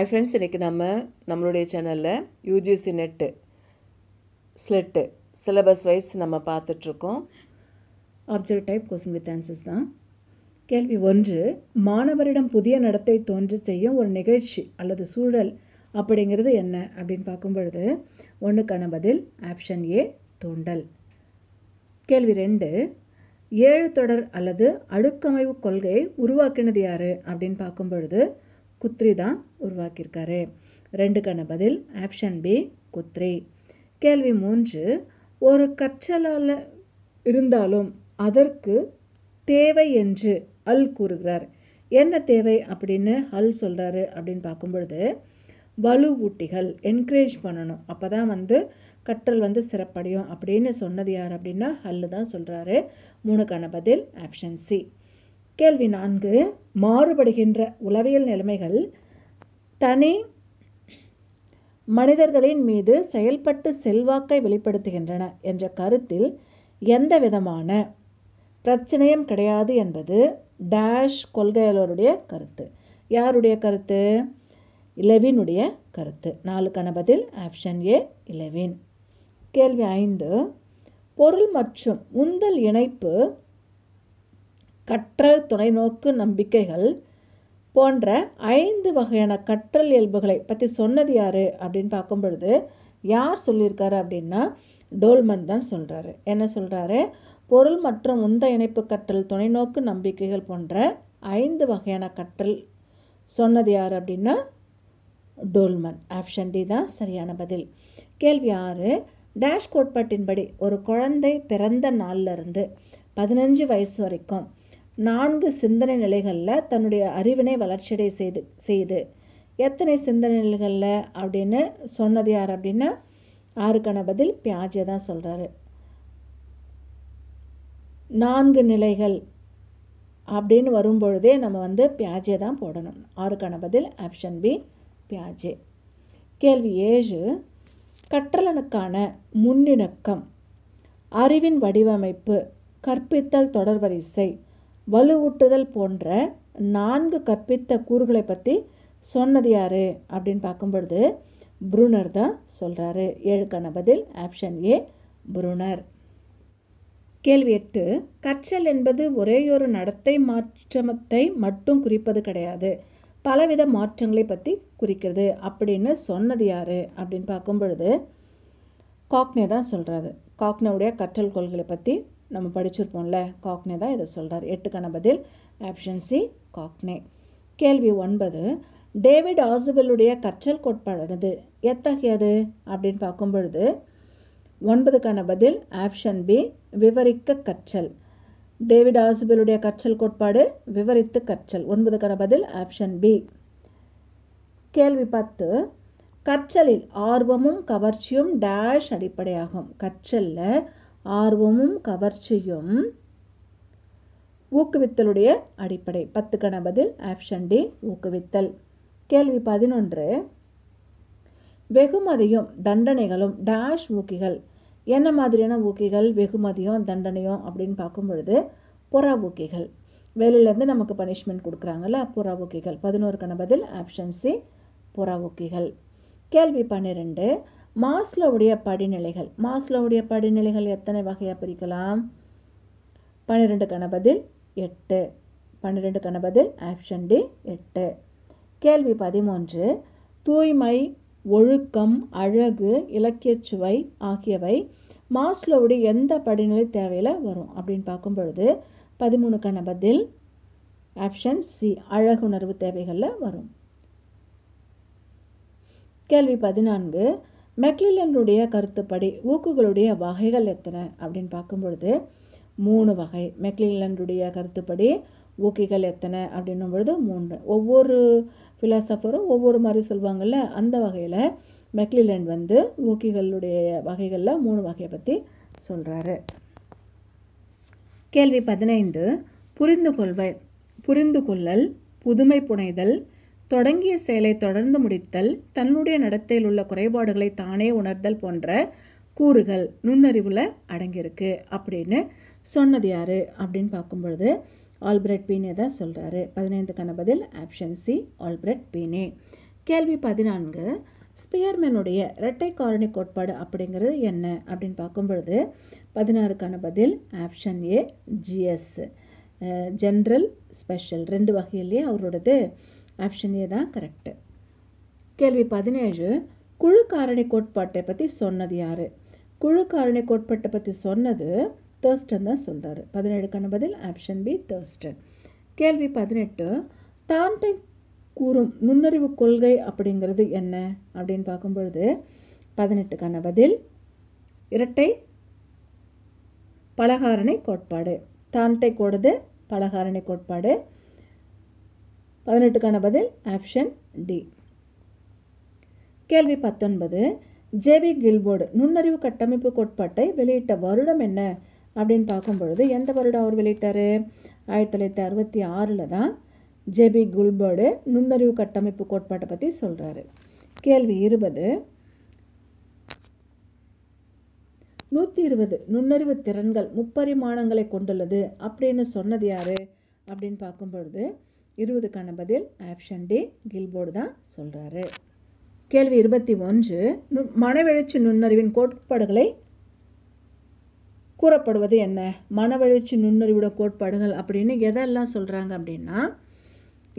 ஐ friends இன்றைக்கி நம்ம நம்மளுடைய சேனலில் UGC NET SLET syllabus wise நம்ம பார்த்துட்ருக்கோம் object type question with answers தான் கேள்வி ஒன்று மாணவரிடம் புதிய நடத்தை தோன்று செய்யும் ஒரு நிகழ்ச்சி அல்லது சூழல் அப்படிங்கிறது என்ன அப்படின்னு பார்க்கும் பொழுது ஒன்றுக்கான பதில் ஆப்ஷன் ஏ தூண்டல் கேள்வி ரெண்டு ஏழு தொடர் அல்லது அடுக்கமைவு கொள்கையை உருவாக்கினது யார் அப்படின்னு பார்க்கும் பொழுது குத்ரி தான் உருவாக்கியிருக்காரு ரெண்டுக்கான பதில் ஆப்ஷன் பி குத்ரி கேள்வி மூன்று ஒரு கற்றலால் இருந்தாலும் அதற்கு தேவை என்று அல் கூறுகிறார் என்ன தேவை அப்படின்னு அல் சொல்கிறாரு அப்படின்னு பார்க்கும்பொழுது வலுவூட்டிகள் என்கரேஜ் பண்ணணும் அப்போ தான் வந்து கற்றல் வந்து சிறப்படையும் அப்படின்னு சொன்னது யார் அப்படின்னா ஹல்லு தான் சொல்கிறாரு மூணுக்கான பதில் ஆப்ஷன் சி கேள்வி நான்கு மாறுபடுகின்ற உளவியல் நிலைமைகள் தனி மனிதர்களின் மீது செயல்பட்டு செல்வாக்கை வெளிப்படுத்துகின்றன என்ற கருத்தில் எந்த விதமான பிரச்சனையும் கிடையாது என்பது டேஷ் கொள்கையாளருடைய கருத்து யாருடைய கருத்து இலவினுடைய கருத்து நாலுக்கான பதில் ஆப்ஷன் ஏ இலவின் கேள்வி ஐந்து பொருள் மற்றும் உந்தல் இணைப்பு கற்றல் துணைநோக்கு நம்பிக்கைகள் போன்ற ஐந்து வகையான கற்றல் இயல்புகளை பற்றி சொன்னது யார் அப்படின்னு பார்க்கும் பொழுது யார் சொல்லியிருக்காரு அப்படின்னா டோல்மன் தான் சொல்கிறாரு என்ன சொல்கிறாரு பொருள் மற்றும் உந்த இணைப்பு கற்றல் தொலைநோக்கு நம்பிக்கைகள் போன்ற ஐந்து வகையான கற்றல் சொன்னது யார் அப்படின்னா டோல்மன் ஆப்ஷன் டி தான் சரியான பதில் கேள்வி ஆறு டேஷ் கோட்பாட்டின்படி ஒரு குழந்தை பிறந்த நாளிலிருந்து பதினஞ்சு வயசு வரைக்கும் நான்கு சிந்தனை நிலைகளில் தன்னுடைய அறிவினை வளர்ச்சியடை செய்து செய்து எத்தனை சிந்தனை நிலைகளில் அப்படின்னு சொன்னது யார் அப்படின்னா ஆறுக்கான பதில் பியாஜியை தான் சொல்கிறாரு நான்கு நிலைகள் அப்படின்னு வரும்பொழுதே நம்ம வந்து பியாஜை தான் போடணும் ஆறுக்கான பதில் ஆப்ஷன் பி பியாஜே கேள்வி ஏழு கற்றலனுக்கான முன்னிணக்கம் அறிவின் வடிவமைப்பு கற்பித்தல் தொடர்வரிசை வலுவூட்டுதல் போன்ற நான்கு கற்பித்த கூறுகளை பற்றி சொன்னது யார் அப்படின்னு பார்க்கும்பொழுது புருனர் தான் சொல்கிறாரு ஏழுக்கான பதில் ஆப்ஷன் ஏ புருனர் கேள்வி எட்டு கற்றல் என்பது ஒரேயொரு நடத்தை மாற்றத்தை மட்டும் குறிப்பது கிடையாது பலவித மாற்றங்களை பற்றி குறிக்கிறது அப்படின்னு சொன்னது யார் அப்படின்னு பார்க்கும் பொழுது காக்னே தான் சொல்கிறாரு காக்னேவுடைய கற்றல் கொள்கைகளை பற்றி நம்ம படிச்சிருப்போம்ல காக்னே தான் இதை சொல்கிறார் எட்டுக்கான பதில் ஆப்ஷன் சி காக்னே கேள்வி ஒன்பது டேவிட் ஆசுவலுடைய கற்றல் கோட்பாடானது எத்தகையது அப்படின்னு பார்க்கும் பொழுது ஒன்பதுக்கான பதில் ஆப்ஷன் பி விவரிக்க கற்றல் டேவிட் ஆசுபலுடைய கற்றல் கோட்பாடு விவரித்து கற்றல் ஒன்பதுக்கான பதில் ஆப்ஷன் பி கேள்வி பத்து கற்றலில் ஆர்வமும் கவர்ச்சியும் டேஷ் அடிப்படையாகும் கற்றலில் ஆர்வமும் கவர்ச்சியும் ஊக்குவித்தலுடைய அடிப்படை பத்துக்கான பதில் ஆப்ஷன் டி ஊக்குவித்தல் கேள்வி பதினொன்று வெகுமதியும் தண்டனைகளும் டேஷ் ஊக்கிகள் என்ன மாதிரியான ஊக்கிகள் வெகுமதியும் தண்டனையும் அப்படின்னு பார்க்கும் பொழுது புறா ஊக்கிகள் வெளியிலேருந்து நமக்கு பனிஷ்மெண்ட் கொடுக்குறாங்கல்ல புறா ஊக்கிகள் பதினோருக்கான பதில் ஆப்ஷன் சி புறா ஊக்கிகள் கேள்வி பன்னிரெண்டு மாஸ்லோவுடைய படிநிலைகள் மாஸ்லோவுடைய படிநிலைகள் எத்தனை வகையாக பிரிக்கலாம் பன்னிரெண்டு கணபதில் எட்டு பன்னிரெண்டு கணபதில் ஆப்ஷன் டி எட்டு கேள்வி பதிமூன்று தூய்மை ஒழுக்கம் அழகு இலக்கியச்சுவை ஆகியவை மாஸ்லோவுடைய எந்த படிநிலை தேவையில் வரும் அப்படின்னு பார்க்கும் பொழுது பதிமூணு கணபதில் ஆப்ஷன் சி அழகுணர்வு தேவைகளில் வரும் கேள்வி பதினான்கு மெக்லிலனுடைய கருத்துப்படி ஊக்குகளுடைய வகைகள் எத்தனை அப்படின்னு பார்க்கும்பொழுது மூணு வகை மெக்லிலனுடைய கருத்துப்படி ஊக்கிகள் எத்தனை அப்படின்னும் பொழுது மூன்று ஒவ்வொரு ஃபிலாசபரும் ஒவ்வொரு மாதிரி சொல்லுவாங்கள்ல அந்த வகையில் மெக்லிலன் வந்து ஊக்கிகளுடைய வகைகளில் மூணு வகையை பற்றி சொல்கிறாரு கேள்வி பதினைந்து புரிந்து கொள்வை புரிந்து கொள்ளல் புதுமை புனைதல் தொடங்கிய செயலை தொடர்ந்து முடித்தல் தன்னுடைய நடத்தையில் உள்ள குறைபாடுகளை தானே உணர்தல் போன்ற கூறுகள் நுண்ணறிவில் அடங்கியிருக்கு அப்படின்னு சொன்னது யார் அப்படின்னு பார்க்கும்பொழுது ஆல்பிரட் பீனே தான் சொல்கிறாரு பதினைந்து பதில் ஆப்ஷன் சி ஆல்பிரட் பீனே கேள்வி பதினான்கு ஸ்பியர்மேனுடைய இரட்டை காரணி கோட்பாடு அப்படிங்கிறது என்ன அப்படின்னு பார்க்கும்பொழுது பதினாறு பதில் option A GS general special ரெண்டு வகையிலேயே அவரோடது ஆப்ஷன் ஏ தான் கரெக்டு கேள்வி பதினேழு குழு காரணி கோட்பாட்டை பற்றி சொன்னது யார் குழு காரணி கோட்பாட்டை பற்றி சொன்னது தேர்ஸ்டன் தான் சொல்கிறார் பதினேழுக்கான பதில் ஆப்ஷன் பி தேர்ஸ்டன் கேள்வி பதினெட்டு தாண்டை கூறும் நுண்ணறிவு கொள்கை அப்படிங்கிறது என்ன அப்படின்னு பார்க்கும்பொழுது பதினெட்டுக்கான பதில் இரட்டை பலகாரணை கோட்பாடு தாண்டை கூடது பலகாரணை கோட்பாடு பதினெட்டுக்கான பதில் ஆப்ஷன் டி கேள்வி பத்தொன்பது ஜேபி கில்போர்டு நுண்ணறிவு கட்டமைப்பு கோட்பாட்டை வெளியிட்ட வருடம் என்ன அப்படின்னு பார்க்கும் பொழுது எந்த வருடம் அவர் வெளியிட்டார் ஆயிரத்தி தொள்ளாயிரத்தி அறுபத்தி ஆறில் தான் ஜேபி குல்பர்டு நுண்ணறிவு கட்டமைப்பு கோட்பாட்டை பற்றி சொல்கிறாரு கேள்வி இருபது நூற்றி இருபது நுண்ணறிவு திறன்கள் முப்பரிமாணங்களை கொண்டுள்ளது அப்படின்னு சொன்னது யார் அப்படின்னு பார்க்கும் பொழுது இருபதுக்கான பதில் ஆப்ஷன் டி கில்போர்டு தான் சொல்கிறாரு கேள்வி இருபத்தி ஒன்று மனவெழுச்சி நுண்ணறிவின் கோட்பாடுகளை கூறப்படுவது என்ன மனவெழுச்சி நுண்ணறிவோட கோட்பாடுகள் அப்படின்னு எதெல்லாம் சொல்கிறாங்க அப்படின்னா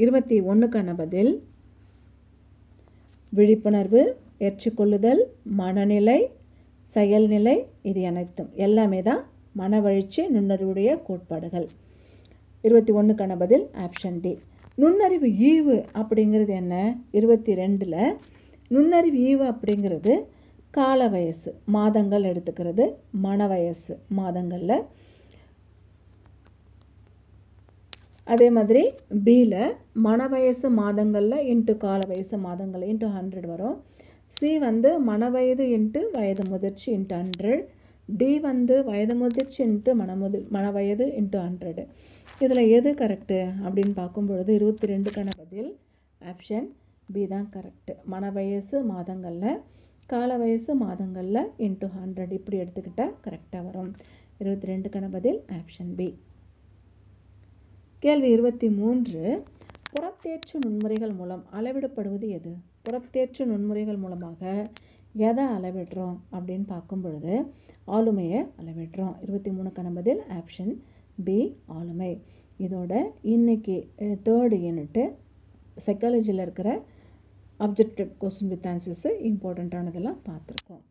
இருபத்தி ஒன்றுக்கான பதில் விழிப்புணர்வு ஏற்றுக்கொள்ளுதல் மனநிலை செயல்நிலை இது அனைத்தும் எல்லாமே தான் மனவழிச்சி நுண்ணறிவுடைய கோட்பாடுகள் இருபத்தி ஒன்றுக்கான பதில் ஆப்ஷன் டி நுண்ணறிவு ஈவு அப்படிங்கிறது என்ன இருபத்தி ரெண்டில் நுண்ணறிவு ஈவு அப்படிங்கிறது கால வயசு மாதங்கள் எடுத்துக்கிறது மன வயசு மாதங்களில் அதே மாதிரி பியில் மன வயசு மாதங்களில் இன்ட்டு கால வயசு மாதங்கள் இன்ட்டு ஹண்ட்ரட் வரும் சி வந்து மன வயது இன்ட்டு வயது முதிர்ச்சி இன்ட்டு ஹண்ட்ரட் டி வந்து வயது முதிர்ச்சி இன்ட்டு மனமுதி மன வயது இன்ட்டு ஹண்ட்ரடு இதில் எது கரெக்டு அப்படின்னு பார்க்கும் பொழுது இருபத்தி ரெண்டுக்கான பதில் ஆப்ஷன் பி தான் கரெக்டு மன வயசு மாதங்களில் கால வயசு மாதங்களில் இன்ட்டு ஹண்ட்ரட் இப்படி எடுத்துக்கிட்டால் கரெக்டாக வரும் இருபத்தி ரெண்டுக்கான பதில் ஆப்ஷன் பி கேள்வி இருபத்தி மூன்று புறத்தேர்ச்சி நுண்முறைகள் மூலம் அளவிடப்படுவது எது புறத்தேர்ச்சி நுண்முறைகள் மூலமாக எதை அளவிடுறோம் அப்படின்னு பார்க்கும் பொழுது ஆளுமையை அளவிடுறோம் இருபத்தி மூணுக்கான பதில் ஆப்ஷன் பி ஆளுமை இதோட இன்றைக்கி தேர்டு யூனிட்டு சைக்காலஜியில் இருக்கிற அப்ஜெக்டிவ் கொஸ்டின் வித் ஆன்சர்ஸு இம்பார்ட்டண்ட்டானதெல்லாம் பார்த்துருக்கோம்